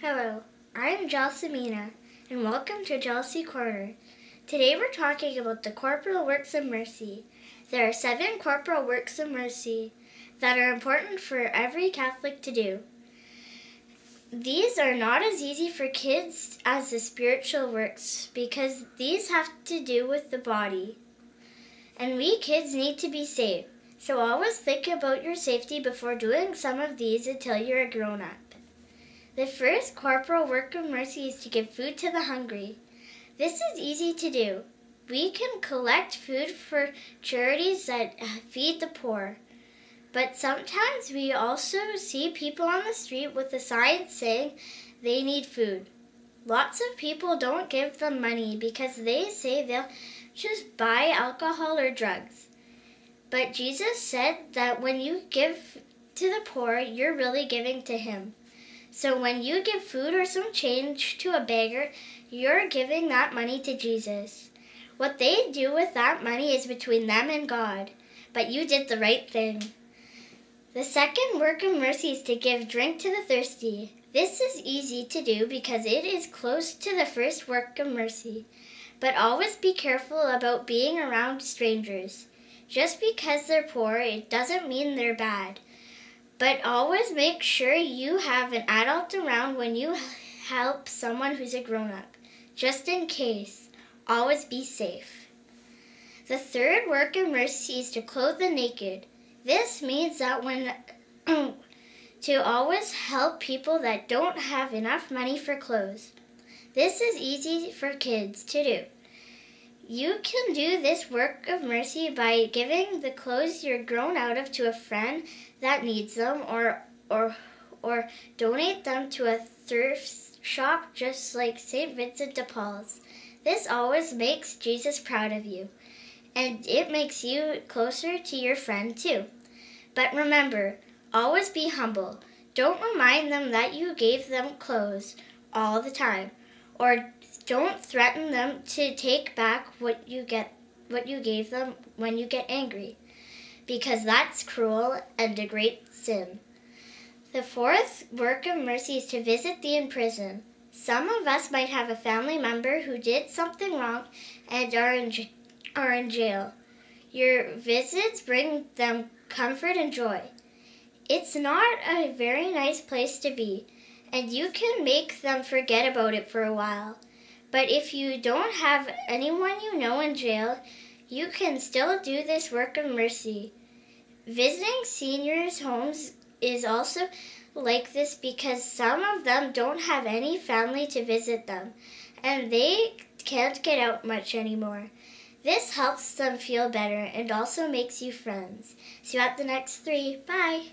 Hello, I'm Jalsamina, and welcome to Jealousy Corner. Today we're talking about the corporal works of mercy. There are seven corporal works of mercy that are important for every Catholic to do. These are not as easy for kids as the spiritual works because these have to do with the body. And we kids need to be safe, so always think about your safety before doing some of these until you're a grown up. The first corporal work of mercy is to give food to the hungry. This is easy to do. We can collect food for charities that feed the poor. But sometimes we also see people on the street with a sign saying they need food. Lots of people don't give them money because they say they'll just buy alcohol or drugs. But Jesus said that when you give to the poor, you're really giving to Him. So when you give food or some change to a beggar, you're giving that money to Jesus. What they do with that money is between them and God, but you did the right thing. The second work of mercy is to give drink to the thirsty. This is easy to do because it is close to the first work of mercy. But always be careful about being around strangers. Just because they're poor, it doesn't mean they're bad. But always make sure you have an adult around when you help someone who's a grown up, just in case. Always be safe. The third work of mercy is to clothe the naked. This means that when to always help people that don't have enough money for clothes. This is easy for kids to do. You can do this work of mercy by giving the clothes you're grown out of to a friend that needs them or or or donate them to a thrift shop just like St. Vincent de Paul's. This always makes Jesus proud of you, and it makes you closer to your friend too. But remember, always be humble. Don't remind them that you gave them clothes all the time, or don't threaten them to take back what you get what you gave them when you get angry, because that's cruel and a great sin. The fourth work of mercy is to visit the imprisoned. Some of us might have a family member who did something wrong and are in, are in jail. Your visits bring them comfort and joy. It's not a very nice place to be, and you can make them forget about it for a while. But if you don't have anyone you know in jail, you can still do this work of mercy. Visiting seniors' homes is also like this because some of them don't have any family to visit them and they can't get out much anymore. This helps them feel better and also makes you friends. See you at the next three. Bye!